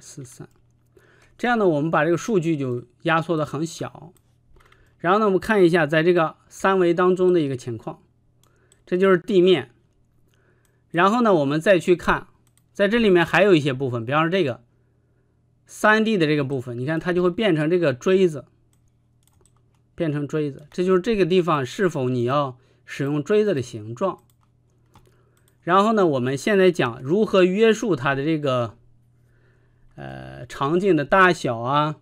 四三，这样呢，我们把这个数据就压缩的很小。然后呢，我们看一下在这个三维当中的一个情况，这就是地面。然后呢，我们再去看，在这里面还有一些部分，比方说这个三 D 的这个部分，你看它就会变成这个锥子，变成锥子。这就是这个地方是否你要使用锥子的形状。然后呢，我们现在讲如何约束它的这个。呃，场景的大小啊，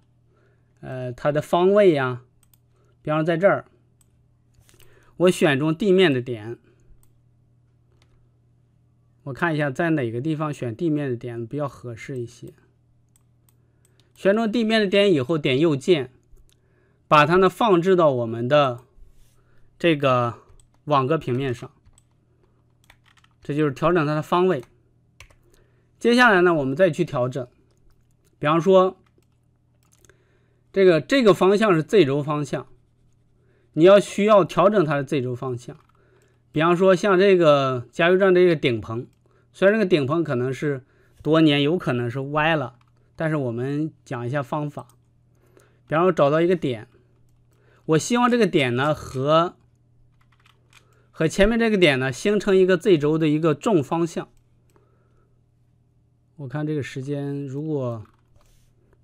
呃，它的方位呀，比方在这儿，我选中地面的点，我看一下在哪个地方选地面的点比较合适一些。选中地面的点以后，点右键，把它呢放置到我们的这个网格平面上，这就是调整它的方位。接下来呢，我们再去调整。比方说，这个这个方向是 Z 轴方向，你要需要调整它的 Z 轴方向。比方说，像这个加油站这个顶棚，虽然这个顶棚可能是多年，有可能是歪了，但是我们讲一下方法。比方说，找到一个点，我希望这个点呢和和前面这个点呢形成一个 Z 轴的一个正方向。我看这个时间如果。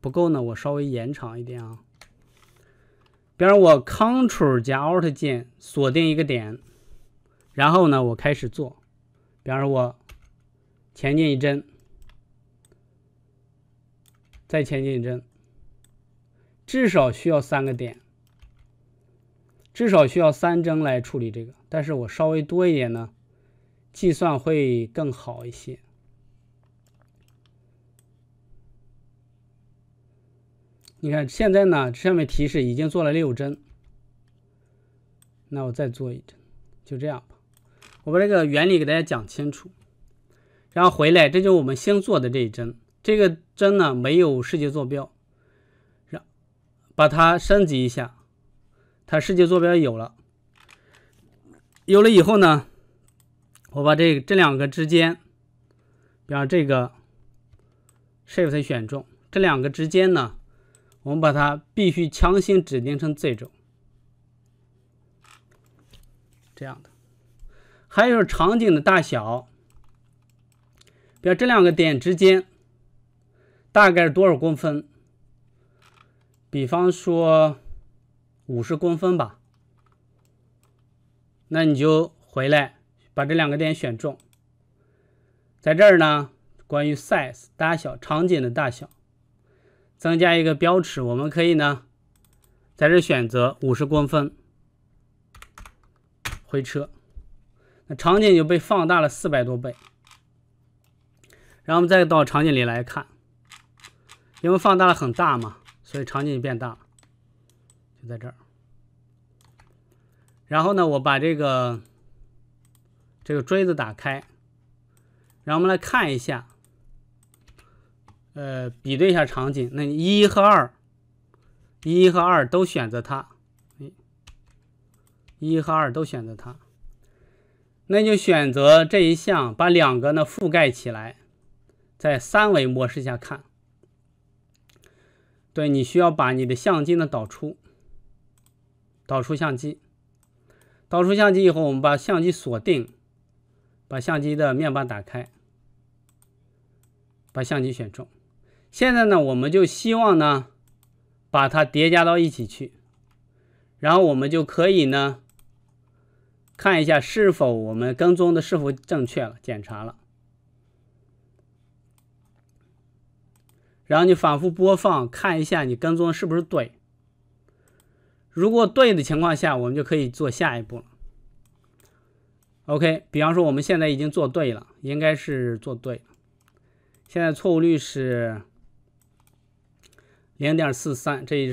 不够呢，我稍微延长一点啊。比方我 Ctrl 加 Alt 键锁定一个点，然后呢，我开始做。比方说，我前进一帧，再前进一帧，至少需要三个点，至少需要三帧来处理这个。但是我稍微多一点呢，计算会更好一些。你看，现在呢，上面提示已经做了六针，那我再做一针，就这样吧。我把这个原理给大家讲清楚，然后回来，这就是我们新做的这一针。这个针呢，没有世界坐标，让把它升级一下，它世界坐标有了，有了以后呢，我把这这两个之间，比方这个 Shift 选中这两个之间呢。我们把它必须强行指定成这种这样的。还有场景的大小，比如这两个点之间大概是多少公分？比方说五十公分吧，那你就回来把这两个点选中，在这儿呢，关于 size 大小，场景的大小。增加一个标尺，我们可以呢，在这选择五十公分，回车，那场景就被放大了四百多倍。然后我们再到场景里来看，因为放大了很大嘛，所以场景就变大了，就在这儿。然后呢，我把这个这个锥子打开，然后我们来看一下。呃，比对一下场景，那你一和二，一和二都选择它，一，一和二都选择它，那就选择这一项，把两个呢覆盖起来，在三维模式下看，对你需要把你的相机呢导出，导出相机，导出相机以后，我们把相机锁定，把相机的面板打开，把相机选中。现在呢，我们就希望呢，把它叠加到一起去，然后我们就可以呢，看一下是否我们跟踪的是否正确了，检查了。然后你反复播放，看一下你跟踪是不是对。如果对的情况下，我们就可以做下一步了。OK，比方说我们现在已经做对了，应该是做对，现在错误率是。零点四三，这。